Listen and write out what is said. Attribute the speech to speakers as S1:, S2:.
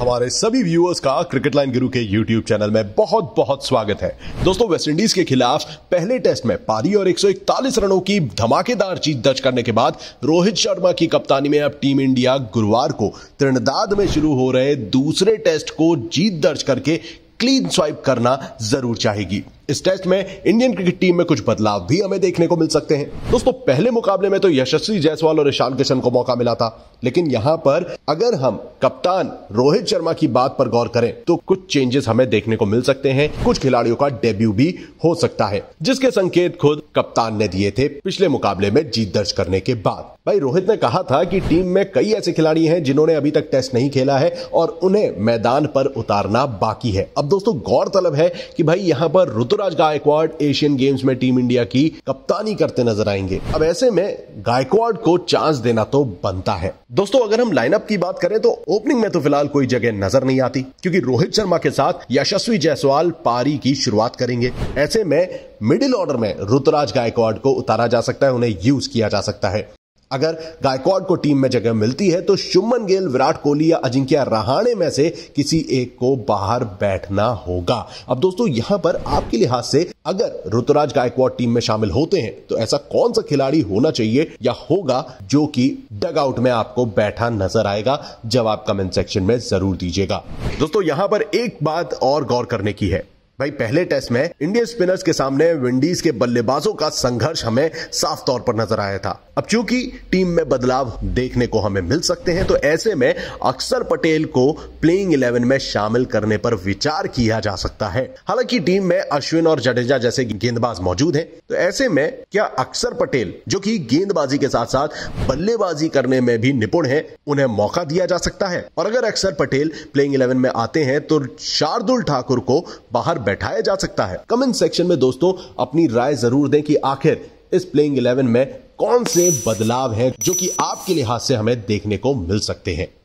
S1: हमारे सभी व्यूअर्स का क्रिकेट लाइन गुरु के यूट्यूब चैनल में बहुत बहुत स्वागत है दोस्तों वेस्टइंडीज के खिलाफ पहले टेस्ट में पारी और 141 रनों की धमाकेदार जीत दर्ज करने के बाद रोहित शर्मा की कप्तानी में अब टीम इंडिया गुरुवार को त्रिनदाद में शुरू हो रहे दूसरे टेस्ट को जीत दर्ज करके क्लीन स्वाइप करना जरूर चाहेगी इस टेस्ट में इंडियन क्रिकेट टीम में कुछ बदलाव भी हमें देखने को मिल सकते हैं दोस्तों पहले मुकाबले में तो यशस्वी जायसवाल और ईशान किशन को मौका मिला था लेकिन यहाँ पर अगर हम कप्तान रोहित शर्मा की बात पर गौर करें तो कुछ चेंजेस हमें देखने को मिल सकते हैं कुछ खिलाड़ियों का डेब्यू भी हो सकता है जिसके संकेत खुद कप्तान ने दिए थे पिछले मुकाबले में जीत दर्ज करने के बाद भाई रोहित ने कहा था कि टीम में कई ऐसे खिलाड़ी हैं जिन्होंने अभी तक टेस्ट नहीं खेला है और उन्हें मैदान पर उतारना बाकी है अब दोस्तों गौरतलब है कि भाई यहाँ पर रुतु Ruturaj Gaikwad Asian games team टीम इंडिया की कप्तानी करते नजर आएंगे अब ऐसे में गायकवाड़ को चांस देना तो बनता है दोस्तों अगर हम लाइनअप की बात करें तो ओपनिंग में तो फिलहाल कोई जगह नजर नहीं आती क्योंकि रोहित शर्मा के साथ यशस्वी जायसवाल पारी की शुरुआत करेंगे ऐसे में मिडिल ऑर्डर में ऋतुराज गायकवाड़ को उतारा जा सकता है उन्हें यूज किया जा सकता है अगर गायकॉड को टीम में जगह मिलती है तो शुमन गेल विराट कोहली या अजिंक्य रहाणे में से किसी एक को बाहर बैठना होगा अब दोस्तों यहां पर आपके लिहाज से अगर ऋतुराज गायकवाड टीम में शामिल होते हैं तो ऐसा कौन सा खिलाड़ी होना चाहिए या होगा जो कि डग आउट में आपको बैठा नजर आएगा जवाब कमेंट सेक्शन में जरूर दीजिएगा दोस्तों यहां पर एक बात और गौर करने की है भाई पहले टेस्ट में इंडियन स्पिनर्स के सामने विंडीज के बल्लेबाजों का संघर्ष हमें साफ तौर पर नजर आया था अब चूंकि टीम में बदलाव देखने को हमें मिल सकते हैं तो ऐसे में अक्सर पटेल को प्लेइंग इलेवन में शामिल करने पर विचार किया जा सकता है हालांकि टीम में अश्विन और जडेजा जैसे गेंदबाज मौजूद है तो ऐसे में क्या अक्सर पटेल जो की गेंदबाजी के साथ साथ बल्लेबाजी करने में भी निपुण है उन्हें मौका दिया जा सकता है और अगर अक्सर पटेल प्लेइंग इलेवन में आते हैं तो शार्दुल ठाकुर को बाहर बैठाया जा सकता है कमेंट सेक्शन में दोस्तों अपनी राय जरूर दें कि आखिर इस प्लेइंग इलेवन में कौन से बदलाव हैं जो कि आपके लिहाज से हमें देखने को मिल सकते हैं